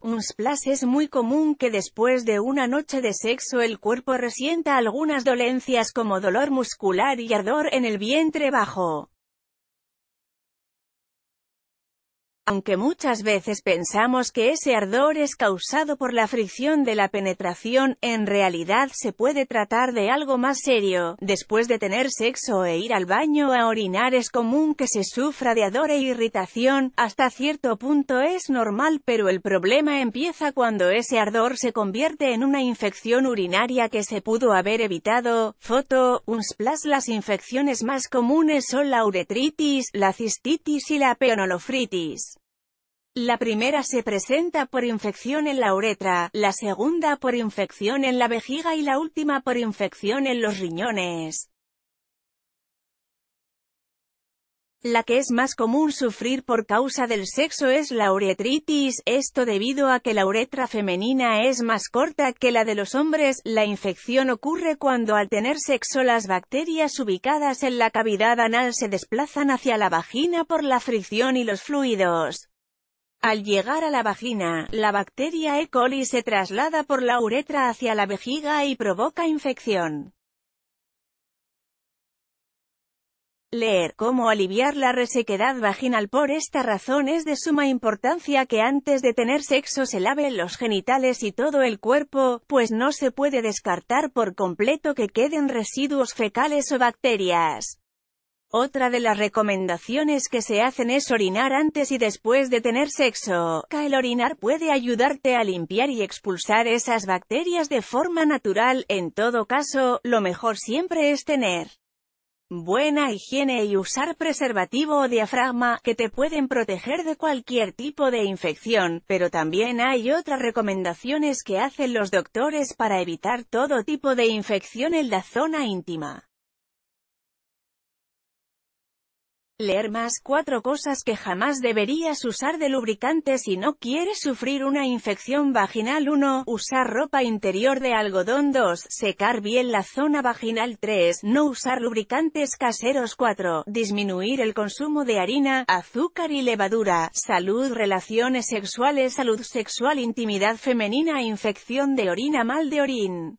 un splash es muy común que después de una noche de sexo el cuerpo resienta algunas dolencias como dolor muscular y ardor en el vientre bajo. Aunque muchas veces pensamos que ese ardor es causado por la fricción de la penetración, en realidad se puede tratar de algo más serio. Después de tener sexo e ir al baño a orinar es común que se sufra de ardor e irritación, hasta cierto punto es normal pero el problema empieza cuando ese ardor se convierte en una infección urinaria que se pudo haber evitado. Foto, un Las infecciones más comunes son la uretritis, la cistitis y la peonolofritis. La primera se presenta por infección en la uretra, la segunda por infección en la vejiga y la última por infección en los riñones. La que es más común sufrir por causa del sexo es la uretritis, esto debido a que la uretra femenina es más corta que la de los hombres, la infección ocurre cuando al tener sexo las bacterias ubicadas en la cavidad anal se desplazan hacia la vagina por la fricción y los fluidos. Al llegar a la vagina, la bacteria E. coli se traslada por la uretra hacia la vejiga y provoca infección. Leer cómo aliviar la resequedad vaginal por esta razón es de suma importancia que antes de tener sexo se laven los genitales y todo el cuerpo, pues no se puede descartar por completo que queden residuos fecales o bacterias. Otra de las recomendaciones que se hacen es orinar antes y después de tener sexo. El orinar puede ayudarte a limpiar y expulsar esas bacterias de forma natural, en todo caso, lo mejor siempre es tener buena higiene y usar preservativo o diafragma, que te pueden proteger de cualquier tipo de infección, pero también hay otras recomendaciones que hacen los doctores para evitar todo tipo de infección en la zona íntima. Leer más Cuatro cosas que jamás deberías usar de lubricante si no quieres sufrir una infección vaginal 1. Usar ropa interior de algodón 2. Secar bien la zona vaginal 3. No usar lubricantes caseros 4. Disminuir el consumo de harina, azúcar y levadura. Salud Relaciones sexuales Salud sexual Intimidad femenina Infección de orina Mal de orín